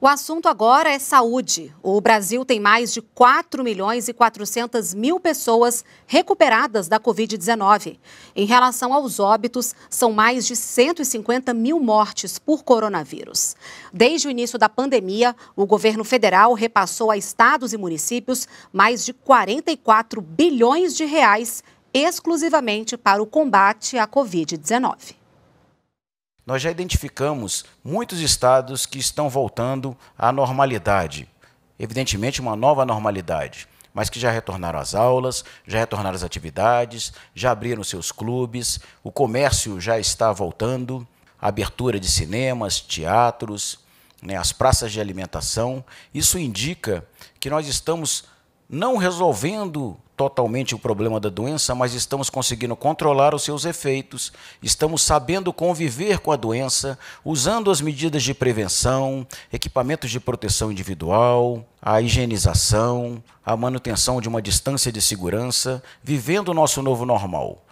O assunto agora é saúde. O Brasil tem mais de 4 milhões e 400 mil pessoas recuperadas da Covid-19. Em relação aos óbitos, são mais de 150 mil mortes por coronavírus. Desde o início da pandemia, o governo federal repassou a estados e municípios mais de 44 bilhões de reais exclusivamente para o combate à Covid-19 nós já identificamos muitos estados que estão voltando à normalidade. Evidentemente, uma nova normalidade, mas que já retornaram às aulas, já retornaram às atividades, já abriram seus clubes, o comércio já está voltando, a abertura de cinemas, teatros, né, as praças de alimentação. Isso indica que nós estamos não resolvendo totalmente o problema da doença, mas estamos conseguindo controlar os seus efeitos, estamos sabendo conviver com a doença, usando as medidas de prevenção, equipamentos de proteção individual, a higienização, a manutenção de uma distância de segurança, vivendo o nosso novo normal.